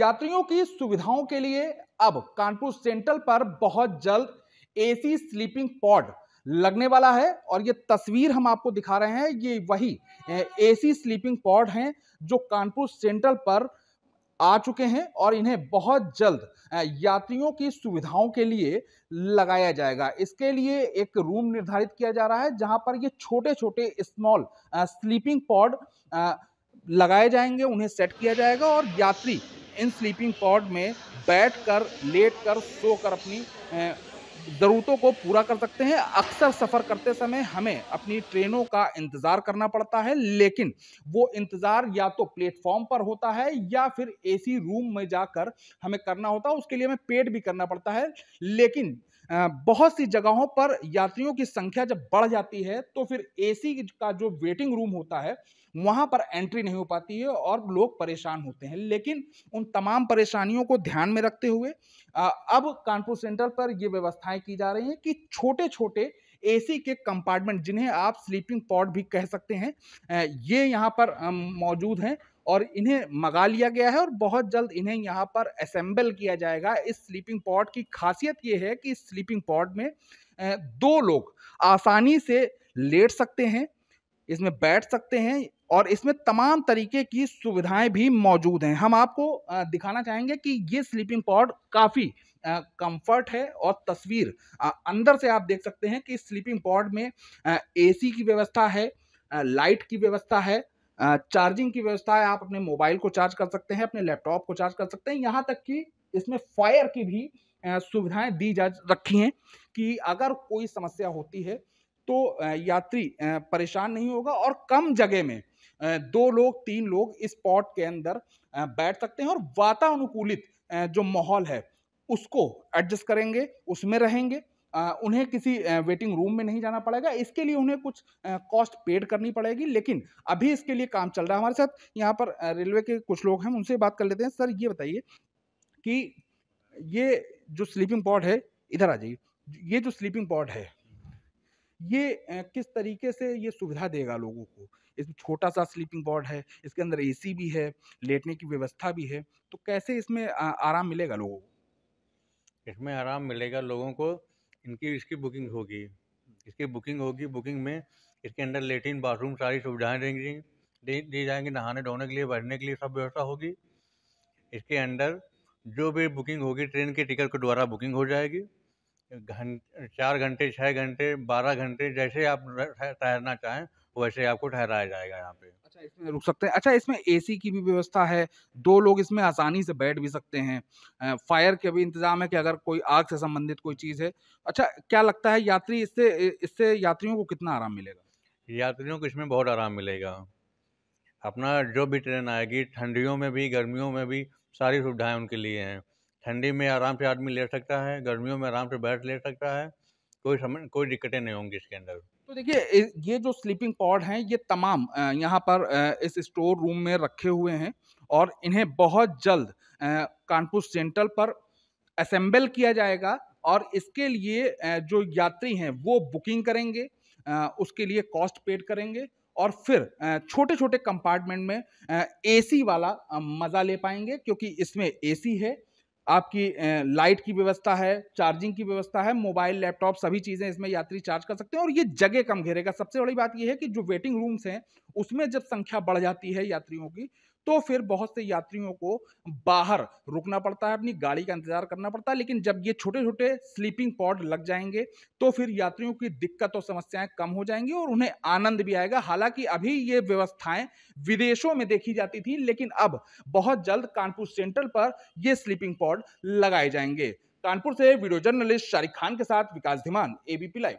यात्रियों की सुविधाओं के लिए अब कानपुर सेंट्रल पर बहुत जल्द एसी स्लीपिंग पॉड लगने वाला है और ये तस्वीर हम आपको दिखा रहे हैं ये वही एसी स्लीपिंग पॉड हैं जो कानपुर सेंट्रल पर आ चुके हैं और इन्हें बहुत जल्द यात्रियों की सुविधाओं के लिए लगाया जाएगा इसके लिए एक रूम निर्धारित किया जा रहा है जहां पर ये छोटे छोटे स्मॉल स्लीपिंग पॉड लगाए जाएंगे उन्हें सेट किया जाएगा और यात्री इन स्लीपिंग पॉड में बैठ कर लेट कर सो कर अपनी ज़रूरतों को पूरा कर सकते हैं अक्सर सफ़र करते समय हमें अपनी ट्रेनों का इंतज़ार करना पड़ता है लेकिन वो इंतज़ार या तो प्लेटफॉर्म पर होता है या फिर एसी रूम में जाकर हमें करना होता है उसके लिए हमें पेड भी करना पड़ता है लेकिन बहुत सी जगहों पर यात्रियों की संख्या जब बढ़ जाती है तो फिर एसी का जो वेटिंग रूम होता है वहाँ पर एंट्री नहीं हो पाती है और लोग परेशान होते हैं लेकिन उन तमाम परेशानियों को ध्यान में रखते हुए अब कानपुर सेंट्रल पर ये व्यवस्थाएं की जा रही हैं कि छोटे छोटे एसी के कंपार्टमेंट जिन्हें आप स्लीपिंग पॉड भी कह सकते हैं ये यहाँ पर मौजूद हैं और इन्हें मंगा लिया गया है और बहुत जल्द इन्हें यहाँ पर असेंबल किया जाएगा इस स्लीपिंग पॉड की खासियत ये है कि इस स्लीपिंग पॉड में दो लोग आसानी से लेट सकते हैं इसमें बैठ सकते हैं और इसमें तमाम तरीके की सुविधाएं भी मौजूद हैं हम आपको दिखाना चाहेंगे कि ये स्लीपिंग पॉड काफ़ी कंफर्ट है और तस्वीर अंदर से आप देख सकते हैं कि स्लीपिंग पॉड में एसी की व्यवस्था है लाइट की व्यवस्था है चार्जिंग की व्यवस्था है आप अपने मोबाइल को चार्ज कर सकते हैं अपने लैपटॉप को चार्ज कर सकते हैं यहाँ तक कि इसमें फायर की भी सुविधाएं दी जा रखी हैं कि अगर कोई समस्या होती है तो यात्री परेशान नहीं होगा और कम जगह में दो लोग तीन लोग इस पॉट के अंदर बैठ सकते हैं और वातानुकूलित जो माहौल है उसको एडजस्ट करेंगे उसमें रहेंगे उन्हें किसी वेटिंग रूम में नहीं जाना पड़ेगा इसके लिए उन्हें कुछ कॉस्ट पेड करनी पड़ेगी लेकिन अभी इसके लिए काम चल रहा है हमारे साथ यहाँ पर रेलवे के कुछ लोग हैं उनसे बात कर लेते हैं सर ये बताइए कि ये जो स्लीपिंग पॉड है इधर आ जाइए ये जो स्लीपिंग पॉड है ये किस तरीके से ये सुविधा देगा लोगों को इसमें छोटा सा स्लीपिंग बोर्ड है इसके अंदर एसी भी है लेटने की व्यवस्था भी है तो कैसे इसमें आराम मिलेगा लोगों को इसमें आराम मिलेगा लोगों को इनकी इसकी बुकिंग होगी इसकी बुकिंग होगी बुकिंग में इसके अंदर लेटरिन बाथरूम सारी सुविधाएँ देंगी दी दी जाएंगी नहाने धोने के लिए बैठने के लिए सब व्यवस्था होगी इसके अंदर जो भी बुकिंग होगी ट्रेन के टिकट के द्वारा बुकिंग हो जाएगी घं चार घंटे छः घंटे बारह घंटे जैसे आप ठहरना चाहें वैसे आपको ठहराया जाएगा यहाँ पे इसमें रुक सकते हैं अच्छा इसमें एसी की भी व्यवस्था है दो लोग इसमें आसानी से बैठ भी सकते हैं फायर के भी इंतजाम है कि अगर कोई आग से संबंधित कोई चीज़ है अच्छा क्या लगता है यात्री इससे इससे यात्रियों को कितना आराम मिलेगा यात्रियों को इसमें बहुत आराम मिलेगा अपना जो भी ट्रेन आएगी ठंडियों में भी गर्मियों में भी सारी सुविधाएँ उनके लिए हैं ठंडी में आराम से आदमी ले सकता है गर्मियों में आराम से बैठ ले सकता है कोई समय कोई दिक्कतें नहीं होंगी इसके अंदर तो देखिए ये जो स्लीपिंग पॉड हैं ये तमाम यहाँ पर इस स्टोर रूम में रखे हुए हैं और इन्हें बहुत जल्द कानपुर सेंट्रल पर असेंबल किया जाएगा और इसके लिए जो यात्री हैं वो बुकिंग करेंगे उसके लिए कॉस्ट पेड करेंगे और फिर छोटे छोटे कंपार्टमेंट में एसी वाला मज़ा ले पाएंगे क्योंकि इसमें एसी है आपकी लाइट की व्यवस्था है चार्जिंग की व्यवस्था है मोबाइल लैपटॉप सभी चीज़ें इसमें यात्री चार्ज कर सकते हैं और ये जगह कम घेरेगा सबसे बड़ी बात यह है कि जो वेटिंग रूम्स हैं उसमें जब संख्या बढ़ जाती है यात्रियों की तो फिर बहुत से यात्रियों को बाहर रुकना पड़ता है अपनी गाड़ी का इंतजार करना पड़ता है लेकिन जब ये छोटे छोटे स्लीपिंग पॉड लग जाएंगे तो फिर यात्रियों की दिक्कत और समस्याएं कम हो जाएंगी और उन्हें आनंद भी आएगा हालांकि अभी ये व्यवस्थाएं विदेशों में देखी जाती थी लेकिन अब बहुत जल्द कानपुर सेंट्रल पर ये स्लीपिंग पॉड लगाए जाएंगे कानपुर से वीडियो जर्नलिस्ट शारिक खान के साथ विकास धीमान एबीपी लाइव